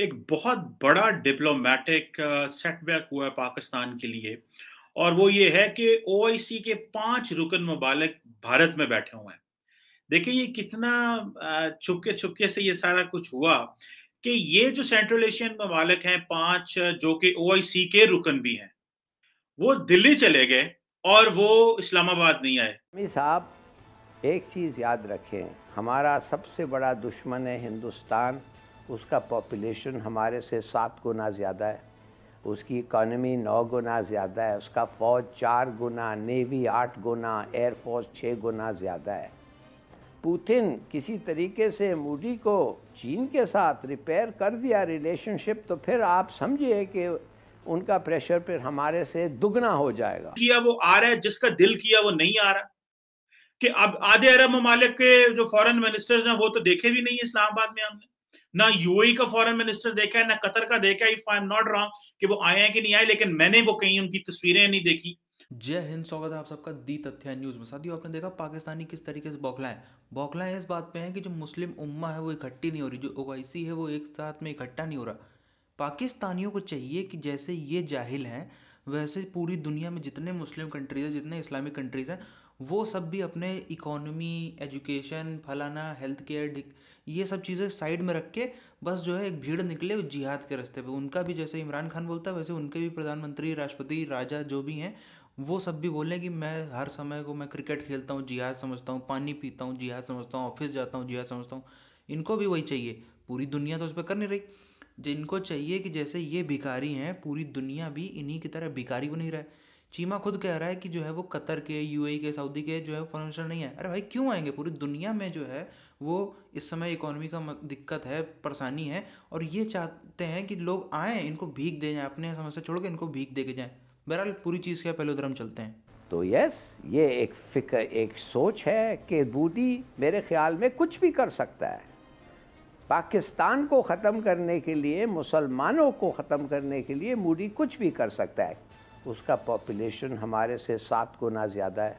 एक बहुत बड़ा डिप्लोमेटिक सेटबैक uh, हुआ है पाकिस्तान के लिए और वो ये है कि ओ के पांच रुकन ममालिक भारत में बैठे हुए हैं देखिए ये कितना uh, छुपके छुपके से ये सारा कुछ हुआ कि ये जो सेंट्रल एशियन ममालिक हैं पांच जो कि ओ के रुकन भी हैं वो दिल्ली चले गए और वो इस्लामाबाद नहीं आए साहब एक चीज़ याद रखें हमारा सबसे बड़ा दुश्मन है हिंदुस्तान उसका पॉपुलेशन हमारे से सात गुना ज़्यादा है उसकी इकॉनमी नौ गुना ज़्यादा है उसका फ़ौज चार गुना नेवी आठ गुना एयरफोर्स छः गुना ज़्यादा है पुतिन किसी तरीके से मूडी को चीन के साथ रिपेयर कर दिया रिलेशनशिप तो फिर आप समझिए कि उनका प्रेशर फिर हमारे से दुगना हो जाएगा किया वो आ रहा है जिसका दिल किया वो नहीं आ रहा कि अब आधे अरब ममालिक के जो फॉरेन मिनिस्टर्स हैं वो तो देखे भी नहीं इस्लामाबाद में हमने ना यूएई e का फॉरेन मिनिस्टर देखा है ना कतर का देखा है if I am not wrong कि वो आए हैं कि नहीं आए लेकिन मैंने वो कहीं उनकी तस्वीरें नहीं देखी जय हिंद स्वागत है आप सबका दी तथ्य न्यूज़ में साथियों आपने देखा पाकिस्तानी किस तरीके से बौखलाएं बौखलाएं इस बात पे है कि जो मुस्लिम उम्मा है वो इकट्ठी नहीं हो रही जो ओवैसी है वो एक साथ में इकट्ठा नहीं हो रहा पाकिस्तानियों को चाहिए कि जैसे ये जाहिल हैं वैसे पूरी दुनिया में जितने मुस्लिम कंट्रीज हैं जितने इस्लामिक कंट्रीज़ हैं वो सब भी अपने इकोनॉमी एजुकेशन फलाना हेल्थ केयर ये सब चीज़ें साइड में रख के बस जो है एक भीड़ निकले जिहाद के रास्ते पे उनका भी जैसे इमरान खान बोलता है वैसे उनके भी प्रधानमंत्री राष्ट्रपति राजा जो भी हैं वो सब भी बोलें कि मैं हर समय को मैं क्रिकेट खेलता हूँ जिहाद समझता हूँ पानी पीता हूँ जिहाद समझता हूँ ऑफिस जाता हूँ जिहाद समझता हूँ इनको भी वही चाहिए पूरी दुनिया तो उस पर कर नहीं रही जिनको चाहिए कि जैसे ये भिखारी हैं पूरी दुनिया भी इन्हीं की तरह भिखारी बनी रहा है चीमा खुद कह रहा है कि जो है वो कतर के यूएई के सऊदी के जो है फॉरन नहीं है अरे भाई क्यों आएंगे पूरी दुनिया में जो है वो इस समय इकोनॉमी का दिक्कत है परेशानी है और ये चाहते हैं कि लोग आएँ इनको भीख दे जाए अपने समस्या छोड़ के इनको भीख दे के जाएँ बहरहाल पूरी चीज़ के पहले उधर हम चलते हैं तो यस ये एक फिक्र एक सोच है कि बूटी मेरे ख्याल में कुछ भी कर सकता है पाकिस्तान को ख़त्म करने के लिए मुसलमानों को ख़त्म करने के लिए मूडी कुछ भी कर सकता है उसका पॉपुलेशन हमारे से सात गुना ज़्यादा है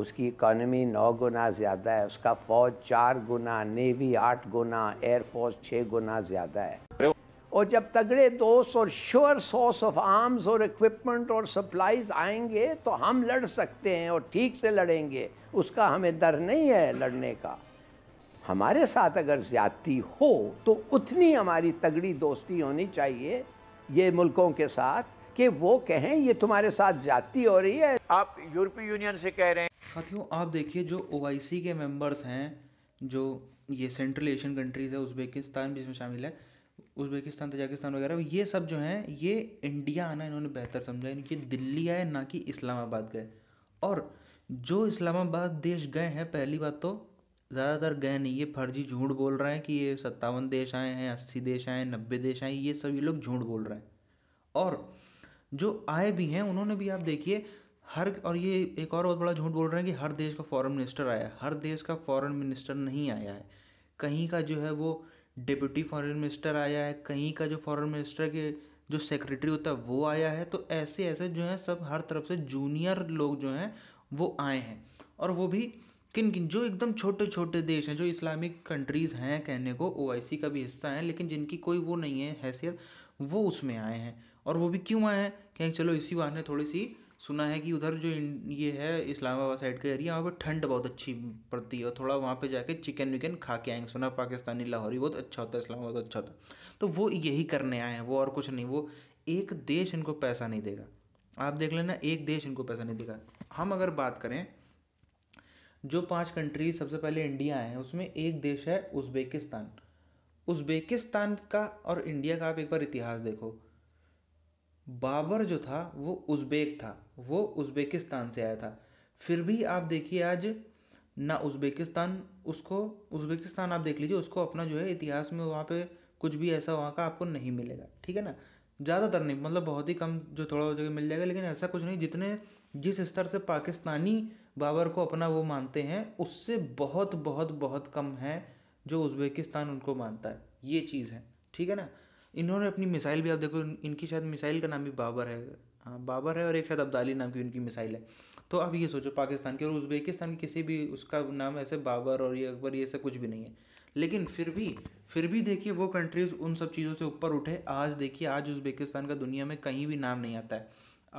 उसकी इकॉनमी नौ गुना ज़्यादा है उसका फ़ौज चार गुना नेवी आठ गुना एयरफोर्स छः गुना ज़्यादा है और जब तगड़े दोस्त और श्योर सोर्स ऑफ आर्म्स और इक्विपमेंट और सप्लाईज आएंगे तो हम लड़ सकते हैं और ठीक से लड़ेंगे उसका हमें डर नहीं है लड़ने का हमारे साथ अगर ज़्यादती हो तो उतनी हमारी तगड़ी दोस्ती होनी चाहिए ये मुल्कों के साथ कि वो कहें ये तुम्हारे साथ जाती हो रही है आप यूरोपीय यूनियन से कह रहे हैं साथियों आप देखिए जो ओ के मेंबर्स हैं जो ये सेंट्रल एशियन कंट्रीज़ है उज़्बेकिस्तान भी इसमें शामिल है उज़्बेकिस्तान तजाकिस्तान वगैरह ये सब जो हैं ये इंडिया आना इन्होंने बेहतर समझा इनकी दिल्ली आए ना कि इस्लामाबाद गए और जो इस्लामाबाद देश गए हैं पहली बात तो ज़्यादातर गए नहीं ये फर्जी झूठ बोल रहे हैं कि ये सत्तावन देश आए हैं अस्सी देश आए हैं नब्बे देश आए ये सभी लोग झूठ बोल रहे हैं और जो आए भी हैं उन्होंने भी आप देखिए हर और ये एक और बहुत बड़ा झूठ बोल रहे हैं कि हर देश का फॉरेन मिनिस्टर आया है हर देश का फॉरेन मिनिस्टर नहीं आया है कहीं का जो है वो डिप्टी फॉरेन मिनिस्टर आया है कहीं का जो फॉरेन मिनिस्टर के जो सेक्रेटरी होता है वो आया है तो ऐसे ऐसे जो हैं सब हर तरफ से जूनियर लोग जो हैं वो आए हैं और वो भी किन किन जो एकदम छोटे छोटे देश हैं जो इस्लामिक कंट्रीज़ हैं कहने को ओ का भी हिस्सा हैं लेकिन जिनकी कोई वो नहीं है हैसियत वो उसमें आए हैं और वो भी क्यों आए हैं कहें चलो इसी ने थोड़ी सी सुना है कि उधर जो ये है इस्लामाबाद साइड का एरिया वहाँ पर ठंड बहुत अच्छी पड़ती है और थोड़ा वहाँ पे जाके चिकन विकन खा के आएंगे सुना पाकिस्तानी लाहौरी बहुत अच्छा होता है इस्लामाबाद बहुत अच्छा होता है तो वो यही करने आए हैं वो और कुछ नहीं वो एक देश इनको पैसा नहीं देगा आप देख लेना एक देश इनको पैसा नहीं देगा हम अगर बात करें जो पांच कंट्री सबसे पहले इंडिया आए हैं उसमें एक देश है उज्बेकिस्तान उज्बेकिस्तान का और इंडिया का आप एक बार इतिहास देखो बाबर जो था वो उज़्बेक था वो उज़्बेकिस्तान से आया था फिर भी आप देखिए आज ना उज़्बेकिस्तान उसको उज़्बेकिस्तान आप देख लीजिए उसको अपना जो है इतिहास में वहाँ पे कुछ भी ऐसा वहाँ का आपको नहीं मिलेगा ठीक है ना ज़्यादातर नहीं मतलब बहुत ही कम जो थोड़ा जगह मिल जाएगा लेकिन ऐसा कुछ नहीं जितने जिस स्तर से पाकिस्तानी बाबर को अपना वो मानते हैं उससे बहुत बहुत बहुत कम है जो उज़्बेकिस्तान उनको मानता है ये चीज़ है ठीक है ना इन्होंने अपनी मिसाइल भी आप देखो इनकी शायद मिसाइल का नाम भी बाबर है हाँ बाबर है और एक शायद अब्दाली नाम की उनकी मिसाइल है तो आप ये सोचो पाकिस्तान की और उज़्बेकिस्तान की किसी भी उसका नाम ऐसे बाबर और ये अकबर ये सब कुछ भी नहीं है लेकिन फिर भी फिर भी देखिए वो कंट्रीज़ उन सब चीज़ों से ऊपर उठे आज देखिए आज उज़्बेकिस्तान का दुनिया में कहीं भी नाम नहीं आता है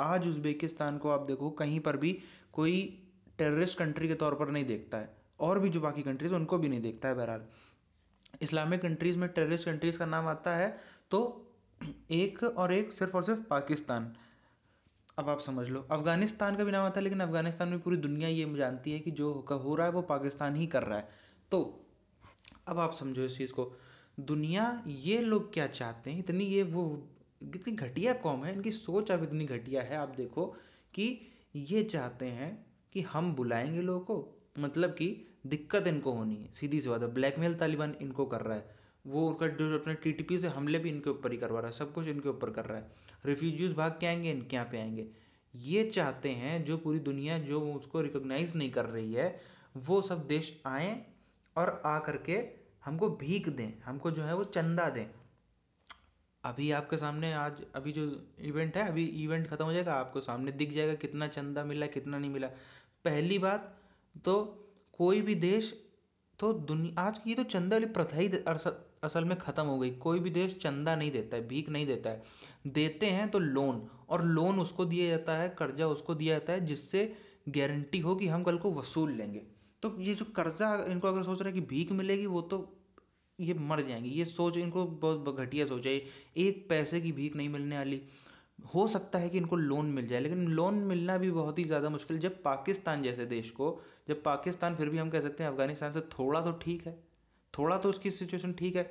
आज उज़्बेकिस्तान को आप देखो कहीं पर भी कोई टेररिस्ट कंट्री के तौर पर नहीं देखता है और भी जो बाकी कंट्रीज़ उनको भी नहीं देखता है बहरहाल इस्लामिक कंट्रीज़ में टेररिस्ट कंट्रीज़ का नाम आता है तो एक और एक सिर्फ और सिर्फ पाकिस्तान अब आप समझ लो अफ़गानिस्तान का भी नाम आता है लेकिन अफ़गानिस्तान में पूरी दुनिया ये जानती है कि जो हो रहा है वो पाकिस्तान ही कर रहा है तो अब आप समझो इस चीज़ को दुनिया ये लोग क्या चाहते हैं इतनी ये वो कितनी घटिया कौम है इनकी सोच अब इतनी घटिया है आप देखो कि ये चाहते हैं कि हम बुलाएंगे लोगों को मतलब कि दिक्कत इनको होनी है सीधी सी बात है ब्लैकमेल तालिबान इनको कर रहा है वो उनका जो अपने टी टी पी से हमले भी इनके ऊपर ही करवा रहा है सब कुछ इनके ऊपर कर रहा है रिफ्यूजीज़ भाग के आएंगे इनके यहाँ पे आएंगे ये चाहते हैं जो पूरी दुनिया जो उसको रिकोगनाइज नहीं कर रही है वो सब देश आए और आ करके हमको भीख दें हमको जो है वो चंदा दें अभी आपके सामने आज अभी जो इवेंट है अभी इवेंट ख़त्म हो जाएगा आपको सामने दिख जाएगा कितना चंदा मिला कितना नहीं मिला पहली बात तो कोई भी देश तो दुनिया आज की तो चंदा वाली प्रथा ही असल में ख़त्म हो गई कोई भी देश चंदा नहीं देता है भीख नहीं देता है देते हैं तो लोन और लोन उसको दिया जाता है कर्जा उसको दिया जाता है जिससे गारंटी हो कि हम कल को वसूल लेंगे तो ये जो कर्जा इनको अगर सोच रहे हैं कि भीख मिलेगी वो तो ये मर जाएंगे ये सोच इनको बहुत घटिया सोच है एक पैसे की भीख नहीं मिलने वाली हो सकता है कि इनको लोन मिल जाए लेकिन लोन मिलना भी बहुत ही ज़्यादा मुश्किल जब पाकिस्तान जैसे देश को जब पाकिस्तान फिर भी हम कह सकते हैं अफगानिस्तान से थोड़ा तो ठीक है थोड़ा तो उसकी सिचुएशन ठीक है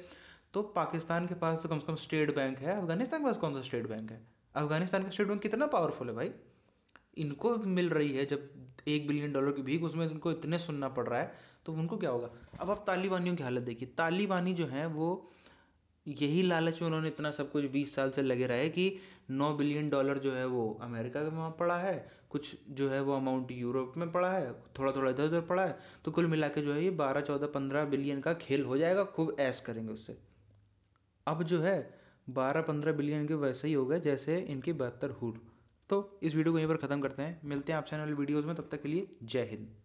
तो पाकिस्तान के पास तो कम से कम स्टेट बैंक है अफगानिस्तान के पास कौन सा स्टेट बैंक है अफगानिस्तान का स्टेट बैंक कितना पावरफुल है भाई इनको मिल रही है जब एक बिलियन डॉलर की भीख उसमें इनको इतने सुनना पड़ रहा है तो उनको क्या होगा अब आप तालिबानियों की हालत देखिए तालिबानी जो है वो यही लालच में उन्होंने इतना सब कुछ बीस साल से लगे रहे कि नौ बिलियन डॉलर जो है वो अमेरिका के वहाँ पड़ा है कुछ जो है वो अमाउंट यूरोप में पड़ा है थोड़ा थोड़ा इधर उधर पड़ा है तो कुल मिला के जो है ये बारह चौदह पंद्रह बिलियन का खेल हो जाएगा खूब ऐश करेंगे उससे अब जो है बारह पंद्रह बिलियन के वैसे ही हो गए जैसे इनकी बहत्तर हुर तो इस वीडियो को यहीं पर ख़त्म करते हैं मिलते हैं आपसे आने वाली वीडियोज़ में तब तक के लिए जय हिंद